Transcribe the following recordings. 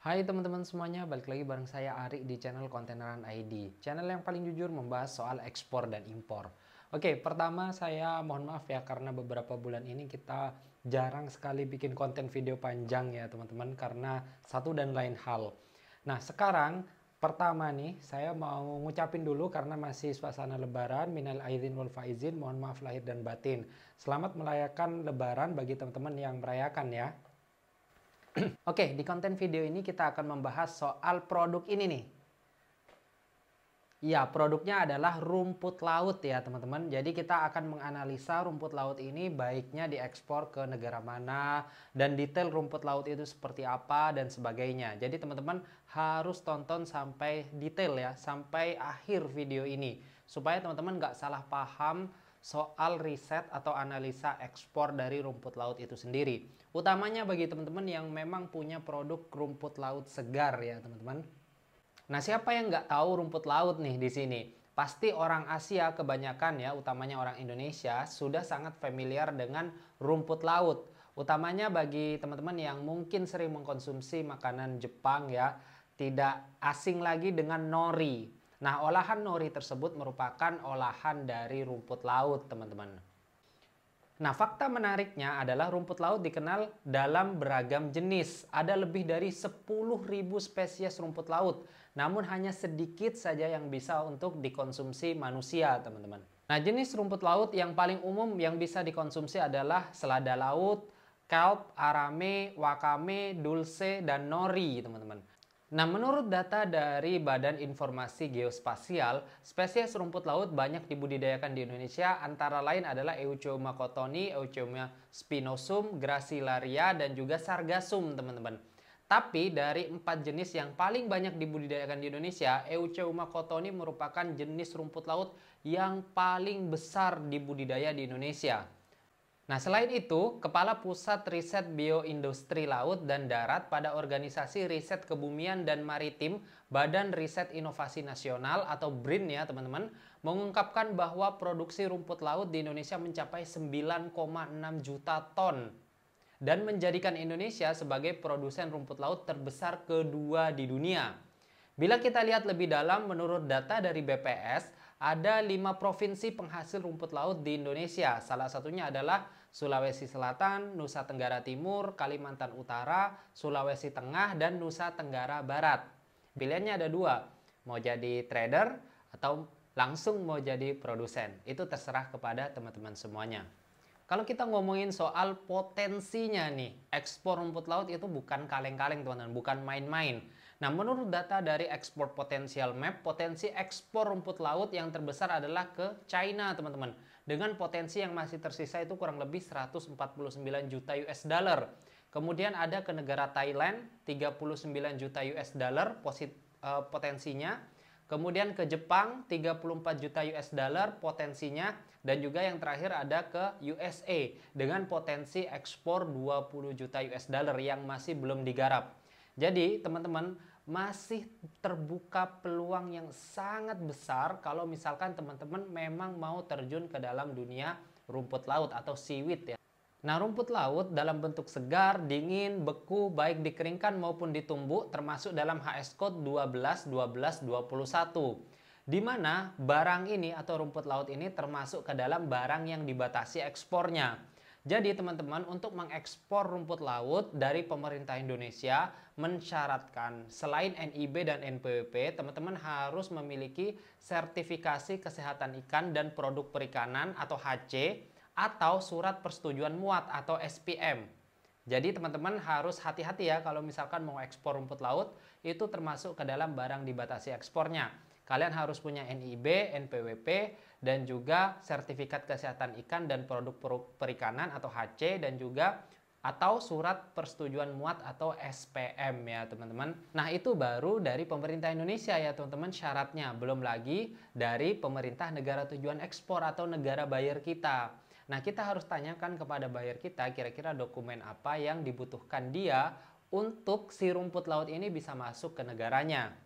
Hai teman-teman semuanya, balik lagi bareng saya Ari di channel kontaineran ID. Channel yang paling jujur membahas soal ekspor dan impor. Oke, pertama saya mohon maaf ya karena beberapa bulan ini kita jarang sekali bikin konten video panjang ya teman-teman karena satu dan lain hal. Nah, sekarang pertama nih saya mau ngucapin dulu karena masih suasana lebaran minal aidin wal faizin mohon maaf lahir dan batin. Selamat melayakan lebaran bagi teman-teman yang merayakan ya. Oke, di konten video ini kita akan membahas soal produk ini nih. Ya, produknya adalah rumput laut ya teman-teman. Jadi kita akan menganalisa rumput laut ini baiknya diekspor ke negara mana dan detail rumput laut itu seperti apa dan sebagainya. Jadi teman-teman harus tonton sampai detail ya, sampai akhir video ini. Supaya teman-teman nggak salah paham soal riset atau analisa ekspor dari rumput laut itu sendiri. Utamanya bagi teman-teman yang memang punya produk rumput laut segar ya teman-teman. Nah siapa yang nggak tahu rumput laut nih di sini? Pasti orang Asia kebanyakan ya, utamanya orang Indonesia, sudah sangat familiar dengan rumput laut. Utamanya bagi teman-teman yang mungkin sering mengkonsumsi makanan Jepang ya, tidak asing lagi dengan nori. Nah, olahan nori tersebut merupakan olahan dari rumput laut, teman-teman. Nah, fakta menariknya adalah rumput laut dikenal dalam beragam jenis. Ada lebih dari 10.000 spesies rumput laut. Namun hanya sedikit saja yang bisa untuk dikonsumsi manusia, teman-teman. Nah, jenis rumput laut yang paling umum yang bisa dikonsumsi adalah selada laut, kelp, arame, wakame, dulce, dan nori, teman-teman. Nah, menurut data dari Badan Informasi Geospasial, spesies rumput laut banyak dibudidayakan di Indonesia antara lain adalah Eucheuma cottoni, Eucheuma spinosum, gracilaria, dan juga sargassum, teman-teman. Tapi dari empat jenis yang paling banyak dibudidayakan di Indonesia, Eucheuma cottoni merupakan jenis rumput laut yang paling besar dibudidaya di Indonesia. Nah, selain itu, Kepala Pusat Riset Bioindustri Laut dan Darat pada Organisasi Riset Kebumian dan Maritim Badan Riset Inovasi Nasional atau BRIN ya teman-teman, mengungkapkan bahwa produksi rumput laut di Indonesia mencapai 9,6 juta ton dan menjadikan Indonesia sebagai produsen rumput laut terbesar kedua di dunia. Bila kita lihat lebih dalam, menurut data dari BPS, ada lima provinsi penghasil rumput laut di Indonesia. Salah satunya adalah Sulawesi Selatan, Nusa Tenggara Timur, Kalimantan Utara, Sulawesi Tengah, dan Nusa Tenggara Barat. Pilihannya ada dua, mau jadi trader atau langsung mau jadi produsen. Itu terserah kepada teman-teman semuanya. Kalau kita ngomongin soal potensinya nih, ekspor rumput laut itu bukan kaleng-kaleng teman-teman, bukan main-main. Nah, menurut data dari ekspor potensial map, potensi ekspor rumput laut yang terbesar adalah ke China, teman-teman dengan potensi yang masih tersisa itu kurang lebih 149 juta US dollar. Kemudian ada ke negara Thailand 39 juta US dollar posit, uh, eh, potensinya. Kemudian ke Jepang 34 juta US dollar potensinya dan juga yang terakhir ada ke USA dengan potensi ekspor 20 juta US dollar yang masih belum digarap. Jadi teman-teman masih terbuka peluang yang sangat besar kalau misalkan teman-teman memang mau terjun ke dalam dunia rumput laut atau seaweed ya. Nah, rumput laut dalam bentuk segar, dingin, beku, baik dikeringkan maupun ditumbuk termasuk dalam HS Code 12 12 21. Di mana barang ini atau rumput laut ini termasuk ke dalam barang yang dibatasi ekspornya. Jadi teman-teman untuk mengekspor rumput laut dari pemerintah Indonesia mensyaratkan selain NIB dan NPWP, teman-teman harus memiliki sertifikasi kesehatan ikan dan produk perikanan atau HC atau surat persetujuan muat atau SPM. Jadi teman-teman harus hati-hati ya kalau misalkan mau ekspor rumput laut itu termasuk ke dalam barang dibatasi ekspornya. Kalian harus punya NIB, NPWP, dan juga sertifikat kesehatan ikan dan produk perikanan atau HC dan juga atau surat persetujuan muat atau SPM ya teman-teman. Nah itu baru dari pemerintah Indonesia ya teman-teman syaratnya, belum lagi dari pemerintah negara tujuan ekspor atau negara bayar kita. Nah kita harus tanyakan kepada bayar kita kira-kira dokumen apa yang dibutuhkan dia untuk si rumput laut ini bisa masuk ke negaranya.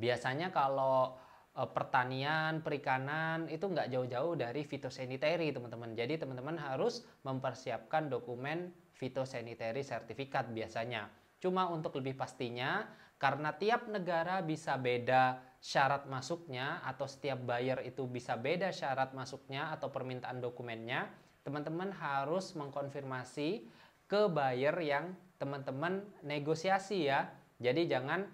Biasanya kalau e, pertanian, perikanan itu nggak jauh-jauh dari fitosanitary teman-teman. Jadi teman-teman harus mempersiapkan dokumen fitosanitary sertifikat biasanya. Cuma untuk lebih pastinya, karena tiap negara bisa beda syarat masuknya atau setiap buyer itu bisa beda syarat masuknya atau permintaan dokumennya, teman-teman harus mengkonfirmasi ke buyer yang teman-teman negosiasi ya. Jadi jangan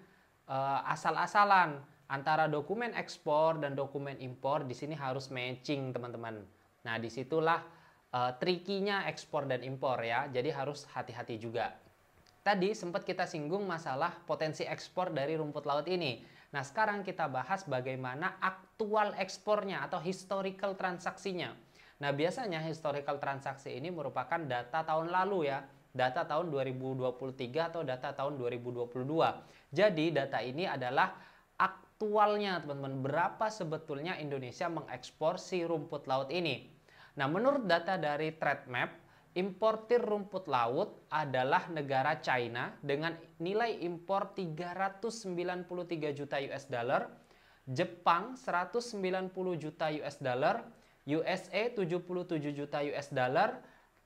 uh, asal-asalan antara dokumen ekspor dan dokumen impor di sini harus matching teman-teman. Nah, disitulah uh, trikinya ekspor dan impor ya. Jadi harus hati-hati juga. Tadi sempat kita singgung masalah potensi ekspor dari rumput laut ini. Nah, sekarang kita bahas bagaimana aktual ekspornya atau historical transaksinya. Nah, biasanya historical transaksi ini merupakan data tahun lalu ya, data tahun 2023 atau data tahun 2022. Jadi, data ini adalah aktualnya, teman-teman. Berapa sebetulnya Indonesia mengekspor si rumput laut ini? Nah, menurut data dari trade map importir rumput laut adalah negara China dengan nilai impor 393 juta US dollar, Jepang 190 juta US dollar, USA 77 juta US dollar,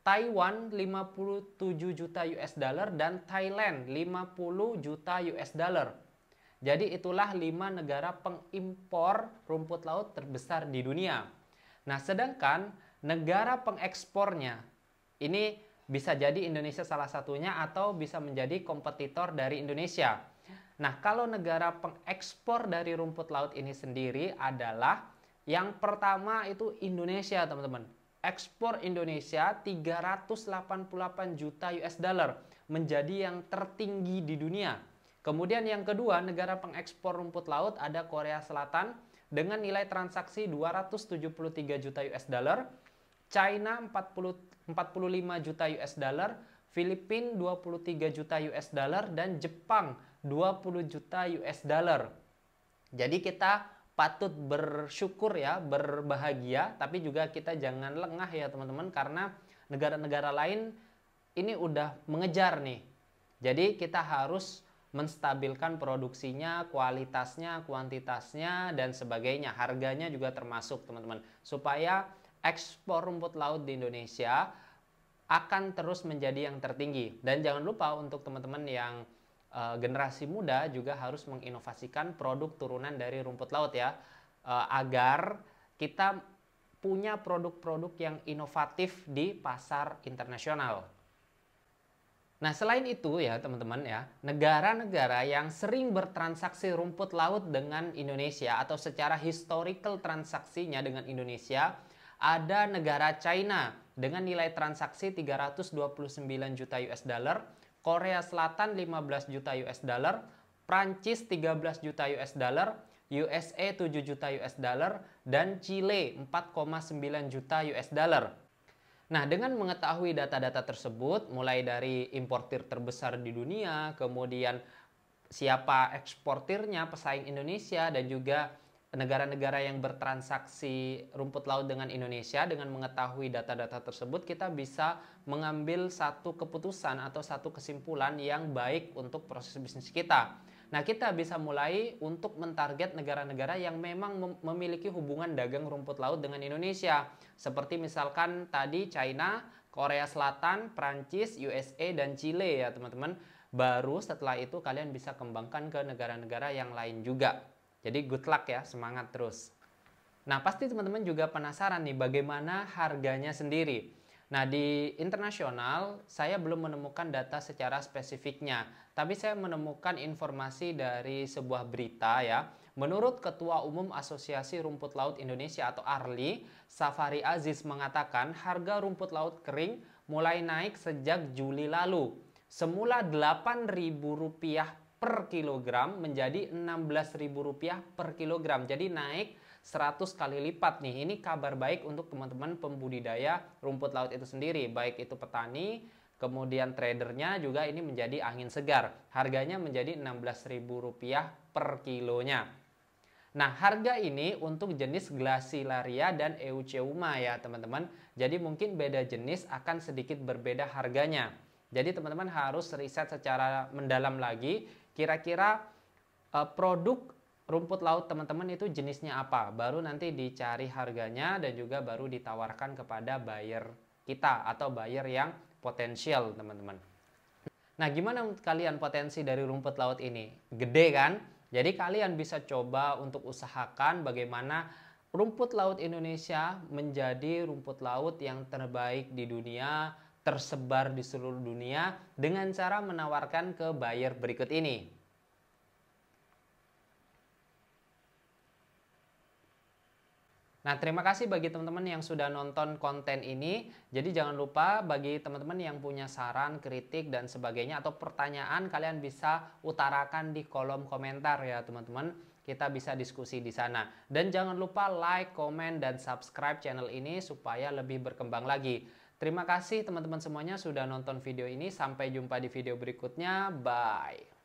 Taiwan 57 juta US dollar dan Thailand 50 juta US dollar. Jadi itulah lima negara pengimpor rumput laut terbesar di dunia. Nah, sedangkan negara pengekspornya. Ini bisa jadi Indonesia salah satunya atau bisa menjadi kompetitor dari Indonesia. Nah, kalau negara pengekspor dari rumput laut ini sendiri adalah yang pertama itu Indonesia, teman-teman. Ekspor Indonesia 388 juta US dollar menjadi yang tertinggi di dunia. Kemudian yang kedua, negara pengekspor rumput laut ada Korea Selatan dengan nilai transaksi 273 juta US dollar China 40 45 juta US dollar, Filipina 23 juta US dollar dan Jepang 20 juta US dollar. Jadi kita patut bersyukur ya, berbahagia, tapi juga kita jangan lengah ya teman-teman karena negara-negara lain ini udah mengejar nih. Jadi kita harus menstabilkan produksinya, kualitasnya, kuantitasnya, dan sebagainya. Harganya juga termasuk teman-teman. Supaya ekspor rumput laut di Indonesia akan terus menjadi yang tertinggi. Dan jangan lupa untuk teman-teman yang e, generasi muda juga harus menginovasikan produk turunan dari rumput laut ya, E, agar kita punya produk-produk yang inovatif di pasar internasional. Nah, selain itu ya teman-teman ya, negara-negara yang sering bertransaksi rumput laut dengan Indonesia atau secara historical transaksinya dengan Indonesia ada negara China dengan nilai transaksi 329 juta US dollar, Korea Selatan 15 juta US dollar, Prancis 13 juta US dollar, USA 7 juta US dollar dan Chile 4,9 juta US dollar. Nah, dengan mengetahui data-data tersebut mulai dari importir terbesar di dunia, kemudian siapa eksportirnya, pesaing Indonesia dan juga negara-negara yang bertransaksi rumput laut dengan Indonesia dengan mengetahui data-data tersebut kita bisa mengambil satu keputusan atau satu kesimpulan yang baik untuk proses bisnis kita. Nah, kita bisa mulai untuk mentarget negara-negara yang memang memiliki hubungan dagang rumput laut dengan Indonesia, seperti misalkan tadi China, Korea Selatan, Prancis, USA dan Chile ya, teman-teman. Baru setelah itu kalian bisa kembangkan ke negara-negara yang lain juga. Jadi good luck ya, semangat terus. Nah, pasti teman-teman juga penasaran nih bagaimana harganya sendiri. Nah, di internasional saya belum menemukan data secara spesifiknya, tapi saya menemukan informasi dari sebuah berita ya. Menurut Ketua Umum Asosiasi Rumput Laut Indonesia atau ARLI, Safari Aziz mengatakan harga rumput laut kering mulai naik sejak Juli lalu. Semula Rp8.000 per kilogram menjadi Rp16.000 per kilogram. Jadi naik 100 kali lipat nih. Ini kabar baik untuk teman-teman pembudidaya rumput laut itu sendiri, baik itu petani, kemudian tradernya juga ini menjadi angin segar. Harganya menjadi Rp16.000 per kilonya. Nah, harga ini untuk jenis Glacilaria dan Euceuma ya, teman-teman. Jadi mungkin beda jenis akan sedikit berbeda harganya. Jadi teman-teman harus riset secara mendalam lagi kira-kira uh, produk rumput laut teman-teman itu jenisnya apa baru nanti dicari harganya dan juga baru ditawarkan kepada buyer kita atau buyer yang potensial teman-teman nah gimana kalian potensi dari rumput laut ini gede kan jadi kalian bisa coba untuk usahakan bagaimana rumput laut Indonesia menjadi rumput laut yang terbaik di dunia tersebar di seluruh dunia dengan cara menawarkan ke buyer berikut ini. Nah, terima kasih bagi teman-teman yang sudah nonton konten ini. Jadi jangan lupa bagi teman-teman yang punya saran, kritik dan sebagainya atau pertanyaan kalian bisa utarakan di kolom komentar ya, teman-teman. Kita bisa diskusi di sana. Dan jangan lupa like, komen dan subscribe channel ini supaya lebih berkembang lagi. Terima kasih teman-teman semuanya sudah nonton video ini. Sampai jumpa di video berikutnya. Bye.